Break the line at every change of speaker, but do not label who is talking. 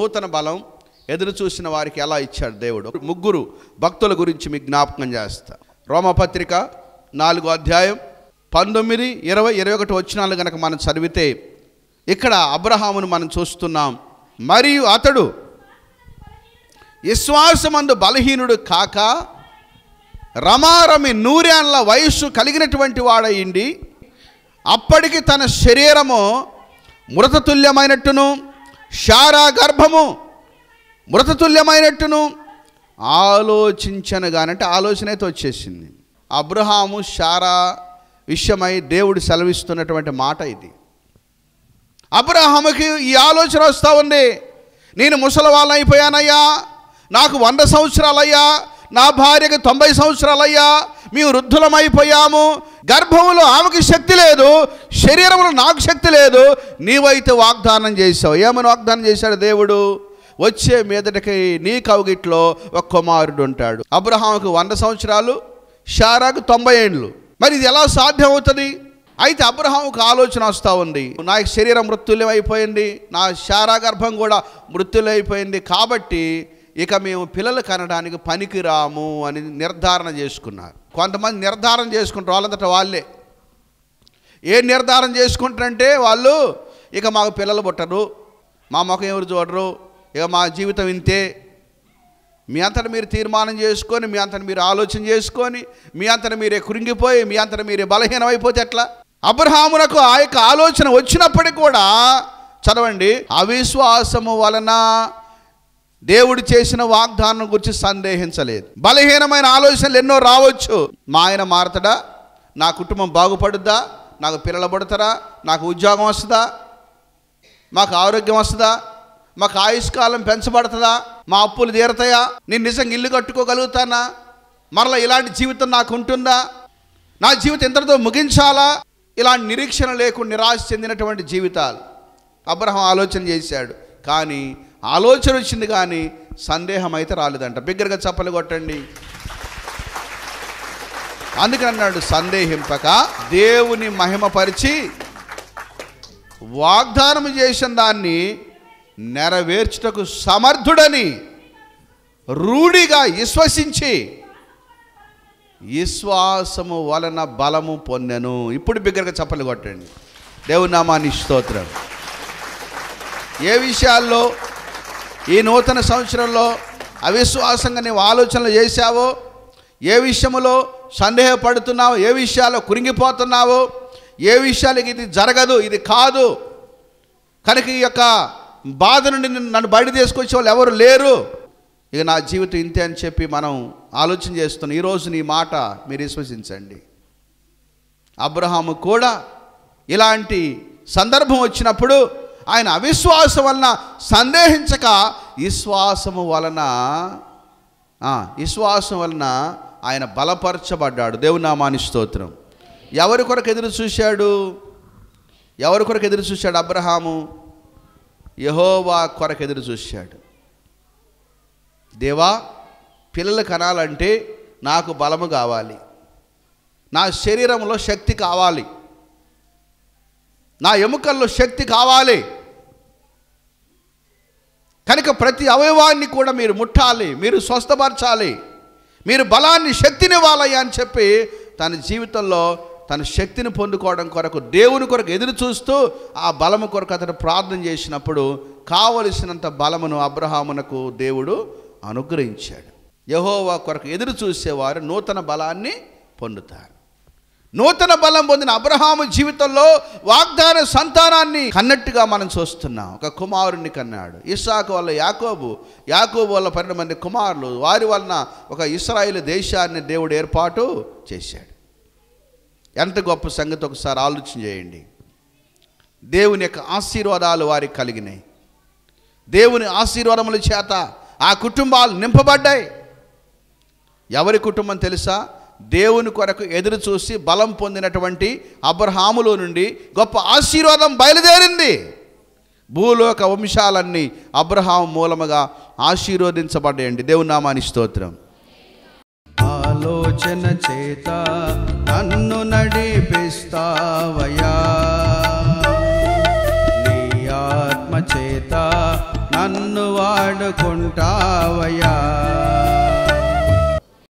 నూతన బలం ఎదురు చూసిన వారికి ఎలా ఇచ్చాడు దేవుడు ముగ్గురు భక్తుల గురించి మీకు జ్ఞాపకం చేస్తా రోమపత్రిక నాలుగో అధ్యాయం పంతొమ్మిది ఇరవై ఇరవై ఒకటి వచ్చినాలు కనుక మనం చదివితే ఇక్కడ అబ్రహామును మనం చూస్తున్నాం మరియు అతడు విశ్వాసమందు బలహీనుడు కాక రమారమి నూరేళ్ల వయస్సు కలిగినటువంటి వాడయిండి అప్పటికి తన శరీరము మృతతుల్యమైనట్టును శారా గర్భము మృతతుల్యమైనట్టును ఆలోచించను కానంటే ఆలోచన అయితే వచ్చేసింది అబ్రహాము శారా విషయమై దేవుడు సెలవిస్తున్నటువంటి మాట ఇది అబ్రహాముకి ఈ ఆలోచన వస్తూ ఉంది నేను ముసలవాళ్ళ అయిపోయానయ్యా నాకు వంద సంవత్సరాలయ్యా నా భార్యకి తొంభై సంవత్సరాలయ్యా మేము వృద్ధులమైపోయాము గర్భములో ఆమెకి శక్తి లేదు శరీరంలో నాకు శక్తి లేదు నీవైతే వాగ్దానం చేశావు ఏమని వాగ్దానం చేశాడు దేవుడు వచ్చే మీదటికి నీ కవగిట్లో ఒక కుమారుడు ఉంటాడు అబ్రహాంకు వంద సంవత్సరాలు షారాకు తొంభై ఏండ్లు మరి ఇది ఎలా సాధ్యం అవుతుంది అయితే అబ్రహాముకు ఆలోచన వస్తూ ఉంది నా శరీరం మృత్యులమైపోయింది నా శారా గర్భం కూడా మృత్యులైపోయింది కాబట్టి ఇక మేము పిల్లలు కనడానికి పనికిరాము అని నిర్ధారణ చేసుకున్నారు కొంతమంది నిర్ధారణ చేసుకుంటారు వాళ్ళంతట వాళ్ళే ఏ నిర్ధారణ చేసుకుంటారంటే వాళ్ళు ఇక మాకు పిల్లలు పుట్టరు మా ముఖం ఎవరు చూడరు ఇక మా జీవితం ఇంతే మీ అంతటి మీరు తీర్మానం చేసుకొని మీ అంతటి మీరు ఆలోచన చేసుకొని మీ అంతటి మీరే కురింగిపోయి మీ అంతటి మీరే బలహీనమైపోతే ఎట్లా అబ్రహామునకు ఆ యొక్క ఆలోచన వచ్చినప్పటికీ కూడా చదవండి అవిశ్వాసము వలన దేవుడు చేసిన వాగ్దానం గురించి సందేహించలేదు బలహీనమైన ఆలోచనలు ఎన్నో రావచ్చు మా ఆయన మారతడా నా కుటుంబం బాగుపడుద్దా నాకు పిల్లలు పడతారా నాకు ఉద్యోగం వస్తుందా మాకు ఆరోగ్యం వస్తుందా మాకు ఆయుష్కాలం పెంచబడుతుందా మా అప్పులు తీరతాయా నేను నిజంగా ఇల్లు కట్టుకోగలుగుతానా మరలా ఇలాంటి జీవితం నాకు ఉంటుందా నా జీవితం ఇంతటితో ముగించాలా ఇలాంటి నిరీక్షణ లేకుండా నిరాశ చెందినటువంటి జీవితాలు అబ్రహం ఆలోచన చేశాడు కానీ ఆలోచన వచ్చింది కానీ సందేహం అయితే రాలేదంట బిగ్గరగా చప్పలు కొట్టండి అందుకన్నాడు సందేహింపక దేవుని మహిమపరిచి వాగ్దానం చేసిన దాన్ని నెరవేర్చుటకు సమర్థుడని రూఢిగా విశ్వసించి విశ్వాసము వలన బలము పొందెను ఇప్పుడు బిగ్గరగా చప్పలు కొట్టండి దేవునామాని స్తోత్రం ఏ విషయాల్లో ఈ నూతన సంవత్సరంలో అవిశ్వాసంగా నీవు ఆలోచనలు చేశావో ఏ విషయంలో సందేహపడుతున్నావు ఏ విషయాల్లో కురింగిపోతున్నావో ఏ విషయాలకి ఇది జరగదు ఇది కాదు కనుక ఈ యొక్క బాధ నుండి నన్ను బయట తీసుకొచ్చే వాళ్ళు ఎవరు లేరు ఇక నా జీవితం ఇంతే అని చెప్పి మనం ఆలోచన చేస్తున్నాం ఈరోజు నీ మాట మీరు విశ్వసించండి అబ్రహాము కూడా ఇలాంటి సందర్భం వచ్చినప్పుడు ఆయన అవిశ్వాసం వలన సందేహించక విశ్వాసము వలన విశ్వాసం వలన ఆయన బలపరచబడ్డాడు దేవునామాని స్తోత్రం ఎవరి కొరకు ఎదురు చూశాడు ఎవరి కొరకు ఎదురు చూశాడు అబ్రహాము యహోవా కొరకు ఎదురు చూశాడు దేవా పిల్లలు కనాలంటే నాకు బలము కావాలి నా శరీరంలో శక్తి కావాలి నా ఎముకల్లో శక్తి కావాలి కనుక ప్రతి అవయవాన్ని కూడా మీరు ముట్టాలి మీరు స్వస్థపరచాలి మీరు బలాన్ని శక్తినివ్వాలయ్యా అని చెప్పి తన జీవితంలో తన శక్తిని పొందుకోవడం కొరకు దేవుని కొరకు ఎదురు చూస్తూ ఆ బలము కొరకు అతను ప్రార్థన చేసినప్పుడు కావలసినంత బలమును అబ్రహామునకు దేవుడు అనుగ్రహించాడు యహోవా కొరకు ఎదురు చూసేవారు నూతన బలాన్ని పొందుతారు నూతన బలం పొందిన అబ్రహాము జీవితంలో వాగ్దాన సంతానాన్ని కన్నట్టుగా మనం చూస్తున్నాం ఒక కుమారుణ్ణి కన్నాడు ఇస్సాకు వల్ల యాకోబు యాకోబు వల్ల పన్నెండు మంది కుమారులు వారి వలన ఒక ఇస్రాయిల్ దేశాన్ని దేవుడు ఏర్పాటు చేశాడు ఎంత గొప్ప సంగతి ఒకసారి ఆలోచన చేయండి దేవుని యొక్క ఆశీర్వాదాలు వారికి కలిగినాయి దేవుని ఆశీర్వాదముల చేత ఆ కుటుంబాలు నింపబడ్డాయి ఎవరి కుటుంబం తెలుసా దేవుని కొరకు ఎదురు చూసి బలం పొందినటువంటి అబ్రహాములో నుండి గొప్ప ఆశీర్వాదం బయలుదేరింది భూలోక వంశాలన్నీ అబ్రహాం మూలముగా ఆశీర్వదించబడ్డాయండి దేవుని నామాని స్తోత్రం ఆలోచన చేత నన్ను నడిపిస్తావయా నీ ఆత్మ నన్ను వాడుకుంటావయా